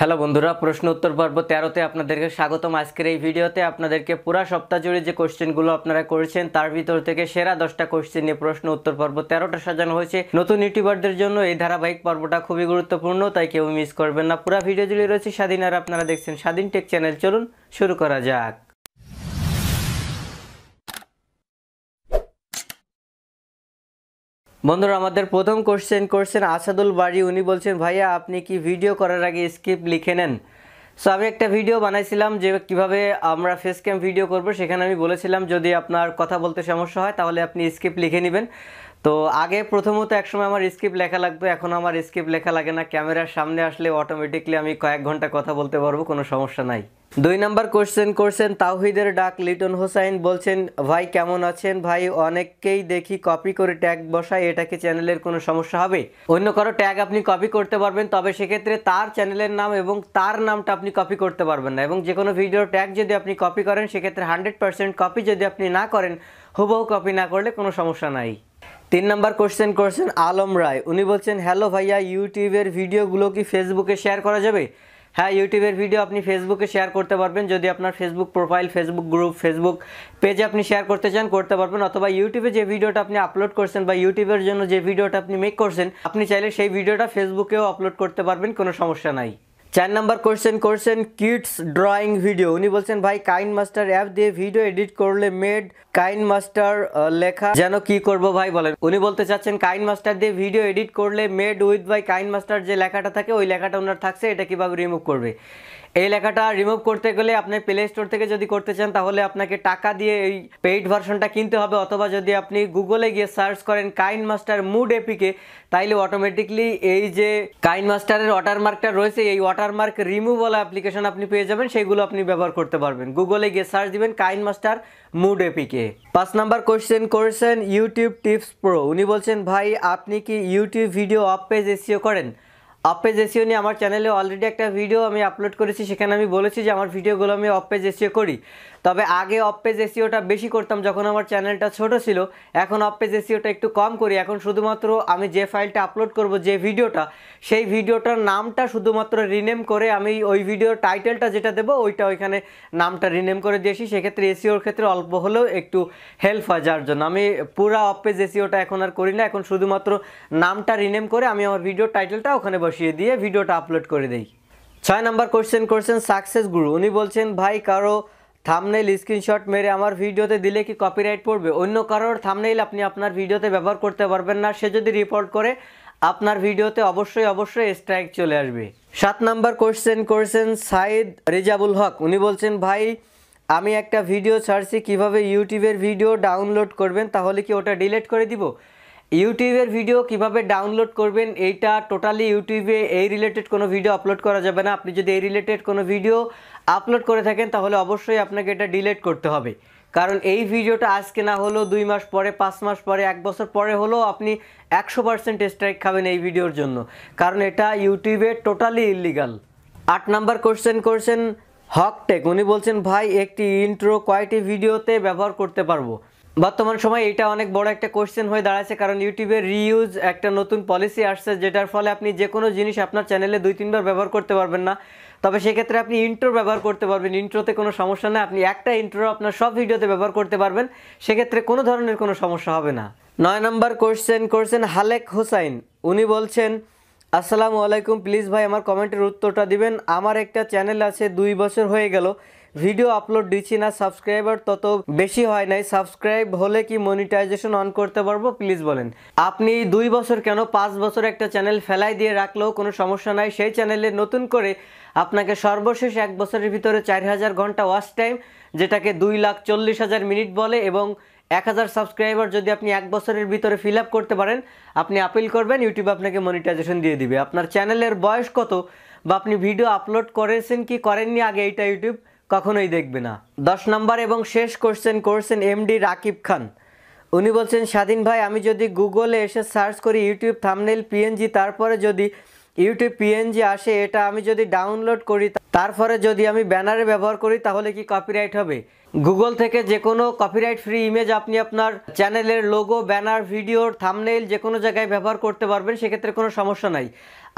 hello বন্ধুরা প্রশ্ন উত্তর পর্ব তেরোতে আপনাদেরকে স্বাগতম আজকের এই ভিডিওতে আপনাদেরকে পুরা সপ্তাহ জুড়ে যে কোশ্চেনগুলো আপনারা করেছেন তার ভিতর থেকে সেরা দশটা কোশ্চেন নিয়ে প্রশ্ন উত্তর পর্ব তেরোটা সাজানো হয়েছে নতুন ইউটিউবারদের জন্য এই ধারাবাহিক পর্বটা খুবই গুরুত্বপূর্ণ তাই কেউ মিস করবেন না পুরা ভিডিও জুড়ে রয়েছে স্বাধীন আর আপনারা দেখছেন স্বাধীন টেক চ্যানেল চলুন শুরু করা যাক বন্ধুরা আমাদের প্রথম কোশ্চেন করছেন আসাদুল বাড়ি উনি বলছেন ভাইয়া আপনি কি ভিডিও করার আগে স্ক্রিপ্ট লিখে নেন সো আমি একটা ভিডিও বানাইছিলাম যে কিভাবে আমরা ফেস ক্যাম ভিডিও করব সেখানে আমি বলেছিলাম যদি আপনার কথা বলতে সমস্যা হয় তাহলে আপনি স্ক্রিপ্ট লিখে নেবেন তো আগে প্রথমত একসময় আমার স্ক্রিপ্ট লেখা লাগতো এখন আমার স্ক্রিপ্ট লেখা লাগে না ক্যামেরার সামনে আসলে অটোমেটিকলি আমি কয়েক ঘন্টা কথা বলতে পারবো কোনো সমস্যা নাই দুই নাম্বার কোশ্চেন করছেন তাওহিদের ডাক লিটন হোসাইন বলছেন ভাই কেমন আছেন ভাই অনেককেই দেখি কপি করে ট্যাগ বসায় এটাকে চ্যানেলের কোনো সমস্যা হবে অন্য কারো ট্যাগ আপনি কপি করতে পারবেন তবে সেক্ষেত্রে তার চ্যানেলের নাম এবং তার নামটা আপনি কপি করতে পারবেন না এবং যে কোনো ভিডিও ট্যাগ যদি আপনি কপি করেন সেক্ষেত্রে হান্ড্রেড পার্সেন্ট কপি যদি আপনি না করেন হুবহু কপি না করলে কোনো সমস্যা নাই তিন নাম্বার কোশ্চেন করছেন আলম রায় উনি বলছেন হ্যালো ভাইয়া ইউটিউবের ভিডিওগুলো কি ফেসবুকে শেয়ার করা যাবে হ্যাঁ ইউটিউবের ভিডিও আপনি ফেসবুকে শেয়ার করতে পারবেন যদি আপনার Facebook profile Facebook group Facebook পেজে আপনি শেয়ার করতে চান করতে পারবেন অথবা ইউটিউবে যে ভিডিওটা আপনি আপলোড করছেন বা ইউটিউবের জন্য যে ভিডিওটা আপনি মেক করছেন আপনি চাইলে সেই ভিডিওটা ফেসবুকেও আপলোড করতে পারবেন কোনো সমস্যা নাই চার নম্বর কোয়েশ্চেন করছেন কিডস ড্রয়িং ভিডিও উনি বলছেন ভাই কাইন মাস্টার অ্যাপ দিয়ে ভিডিও এডিট করলে মেড কাইন মাস্টার লেখা যেন কি করব ভাই বলেন উনি বলতে চাচ্ছেন কাইন মাস্টার দিয়ে ভিডিও এডিট করলে made with by KineMaster যে লেখাটা থাকে ওই লেখাটা ওনার থাকছে এটা কিভাবে রিমুভ করবে এই লেখাটা রিমুভ করতে গেলে আপনি প্লে স্টোর থেকে যদি করতে চান তাহলে আপনাকে টাকা দিয়ে এই পেইড ভার্সনটা কিনতে হবে অথবা যদি আপনি গুগলে গিয়ে সার্চ করেন কাইন মাস্টার মুড এপিকে তাইলে অটোমেটিকলি এই যে কাইন মাস্টারের ওয়াটারমার্কটা রয়েছে এই ওয়াটারমার্ক রিমুভাল অ্যাপ্লিকেশন আপনি পেয়ে যাবেন সেগুলো আপনি ব্যবহার করতে পারবেন গুগলে গিয়ে সার্চ দিবেন কাইন মাস্টার মুড এপিকে পাঁচ নাম্বার কোয়েশ্চেন করেছেন ইউটিউব টিপস প্রো উনি বলছেন ভাই আপনি কি YouTube video off page SEO করেন অপেজ এসিও নিয়ে আমার চ্যানেলে অলরেডি একটা ভিডিও আমি আপলোড করেছি সেখানে আমি বলেছি যে আমার ভিডিওগুলো আমি অপেজ এসিও করি তবে আগে অফ পেজ এসিওটা বেশি করতাম যখন আমার চ্যানেলটা ছোট ছিল এখন অফ পেজ এসিওটা একটু কম করি এখন শুধুমাত্র আমি যে ফাইলটা আপলোড করব যে ভিডিওটা সেই ভিডিওটার নামটা শুধুমাত্র রিনেম করে আমি ওই ভিডিওর টাইটেলটা যেটা দেবো ওইটা ওইখানে নামটা রিনেম করে দিয়েছি সেক্ষেত্রে এসিওর ক্ষেত্রে অল্প হলেও একটু হেল্প হয় যার জন্য আমি পুরা অফ পেজ এসিওটা এখন আর করি না এখন শুধুমাত্র নামটা রিনেম করে আমি আমার ভিডিওর টাইটেলটা ওখানে বসিয়ে দিয়ে ভিডিওটা আপলোড করে দিই ছয় নাম্বার কোয়েশ্চেন করছেন সাকসেস গুরু উনি বলছেন ভাই কারো থামনেইল স্ক্রিনশট মেরে আমার ভিডিওতে দিলে কি কপিরাইট পড়বে অন্য কারোর থামনেইল আপনি আপনার ভিডিওতে ব্যবহার করতে পারবেন না সে যদি রিপোর্ট করে আপনার ভিডিওতে অবশ্যই অবশ্যই স্ট্রাইক চলে আসবে সাত নাম্বার কোশ্চেন করেছেন সাইদ রেজাবুল হক উনি বলছেন ভাই আমি একটা ভিডিও ছাড়ছি কিভাবে ইউটিউবের ভিডিও ডাউনলোড করবেন তাহলে কি ওটা ডিলেট করে দিব ইউটিউবের ভিডিও কিভাবে ডাউনলোড করবেন এইটা টোটালি ইউটিউবে এই রিলেটেড কোনো ভিডিও আপলোড করা যাবে না আপনি যদি এই রিলেটেড কোনো ভিডিও আপলোড করে থাকেন তাহলে অবশ্যই আপনাকে এটা ডিলেট করতে হবে কারণ এই ভিডিওটা আজকে না হলো দুই মাস পরে পাঁচ মাস পরে এক বছর পরে হলেও আপনি একশো পার্সেন্ট স্ট্রাইক খাবেন এই ভিডিওর জন্য কারণ এটা ইউটিউবে টোটালি ইলিগাল আট নাম্বার কোশ্চেন করছেন হকটেক উনি বলছেন ভাই একটি ইন্ট্রো কয়টি ভিডিওতে ব্যবহার করতে পারবো বর্তমান সময় এটা অনেক বড় একটা কোশ্চেন হয়ে দাঁড়াচ্ছে কারণ ইউটিউবে রিউজ একটা নতুন পলিসি আসছে যেটার ফলে আপনি যে কোনো জিনিস আপনার চ্যানেলে দুই তিনবার ব্যবহার করতে পারবেন না তবে সেক্ষেত্রে আপনি ইন্ট্রো ব্যবহার করতে পারবেন ইন্ট্রোতে কোনো সমস্যা নেই আপনি একটা ইন্ট্রো আপনার সব ভিডিওতে ব্যবহার করতে পারবেন সেক্ষেত্রে কোনো ধরনের কোনো সমস্যা হবে না নয় নম্বর কোশ্চেন করছেন হালেক হোসাইন উনি বলছেন আসসালামু আলাইকুম প্লিজ ভাই আমার কমেন্টের উত্তরটা দিবেন আমার একটা চ্যানেল আছে দুই বছর হয়ে গেল ভিডিও আপলোড দিচ্ছি না সাবস্ক্রাইবার তত বেশি হয় নাই সাবস্ক্রাইব হলে কি মনিটাইজেশন অন করতে পারবো প্লিজ বলেন আপনি দুই বছর কেন পাঁচ বছর একটা চ্যানেল ফেলাই দিয়ে রাখলেও কোনো সমস্যা নাই সেই চ্যানেলে নতুন করে আপনাকে সর্বশেষ এক বছরের ভিতরে চার হাজার ঘন্টা ওয়াচ টাইম যেটাকে দুই লাখ চল্লিশ হাজার মিনিট বলে এবং এক হাজার সাবস্ক্রাইবার যদি আপনি এক বছরের ভিতরে ফিল আপ করতে পারেন আপনি আপিল করবেন ইউটিউব আপনাকে মনিটাইজেশন দিয়ে দিবে আপনার চ্যানেলের বয়স কত বা আপনি ভিডিও আপলোড করেছেন কি করেননি আগে এইটা ইউটিউব কখনোই দেখবে না দশ নম্বর এবং শেষ কোশ্চেন করছেন এমডি রাকিব খান উনি বলছেন স্বাধীন ভাই আমি যদি গুগলে এসে সার্চ করি ইউটিউব থামনেল পিএনজি তারপরে যদি ইউটিউব পিএনজি আসে এটা আমি যদি ডাউনলোড করি তারপরে যদি আমি ব্যানারে ব্যবহার করি তাহলে কি কপিরাইট হবে গুগল থেকে যে কোনো কপিরাইট ফ্রি ইমেজ আপনি আপনার চ্যানেলের লোগো ব্যানার ভিডিওর থামনেইল যে কোনো জায়গায় ব্যবহার করতে পারবেন সেক্ষেত্রে কোনো সমস্যা নাই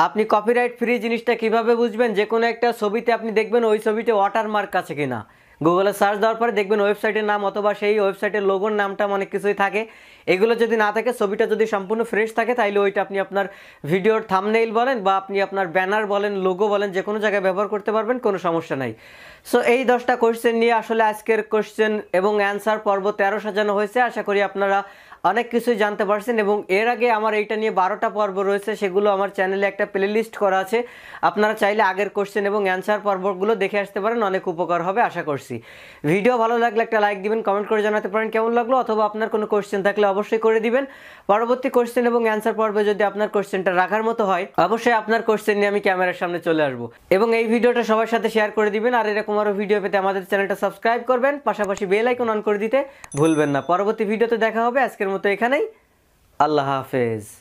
আপনি কপিরাইট ফ্রি জিনিসটা কিভাবে বুঝবেন যে কোনো একটা ছবিতে আপনি দেখবেন ওই ছবিতে ওয়াটারমার্ক আছে কিনা গুগলে সার্চ দেওয়ার পরে দেখবেন ওয়েবসাইটের নাম অথবা সেই ওয়েবসাইটের লোগোর নামটা অনেক কিছুই থাকে এগুলো যদি না থাকে ছবিটা যদি সম্পূর্ণ ফ্রেশ থাকে তাহলে ওইটা আপনি আপনার ভিডিওর থামনেইল বলেন বা আপনি আপনার ব্যানার বলেন লোগো বলেন যে কোনো জায়গায় ব্যবহার করতে পারবেন কোনো সমস্যা নাই সো এই দশটা কোয়েশ্চেন নিয়ে আসলে আজকের কোশ্চেন এবং অ্যান্সার পর্ব তেরো সাজানো হয়েছে আশা করি আপনারা অনেক কিছুই জানতে পারছেন এবং এর আগে আমার এইটা নিয়ে বারোটা পর্ব রয়েছে সেগুলো আমার চ্যানেলে একটা প্লেলিস্ট করা আছে আপনারা চাইলে আগের কোশ্চেন এবং অ্যান্সার পর্বগুলো দেখে আসতে পারেন অনেক উপকার হবে আশা করছি ভিডিও ভালো লাগলে একটা লাইক দিবেন কমেন্ট করে জানাতে পারেন কেমন লাগলো অথবা আপনার কোনো কোশ্চেন থাকলে অবশ্যই করে দিবেন পরবর্তী কোশ্চেন এবং অ্যান্সার পর্বে যদি আপনার কোশ্চেনটা রাখার মতো হয় অবশ্যই আপনার কোশ্চেন নিয়ে আমি ক্যামেরার সামনে চলে আসবো এবং এই ভিডিওটা সবার সাথে শেয়ার করে দিবেন আর এরকম আরও ভিডিও পেতে আমাদের চ্যানেলটা সাবস্ক্রাইব করবেন পাশাপাশি বেল আইকন অন করে দিতে ভুলবেন না পরবর্তী ভিডিওতে দেখা হবে আজকের মতো এখানেই আল্লাহ হাফেজ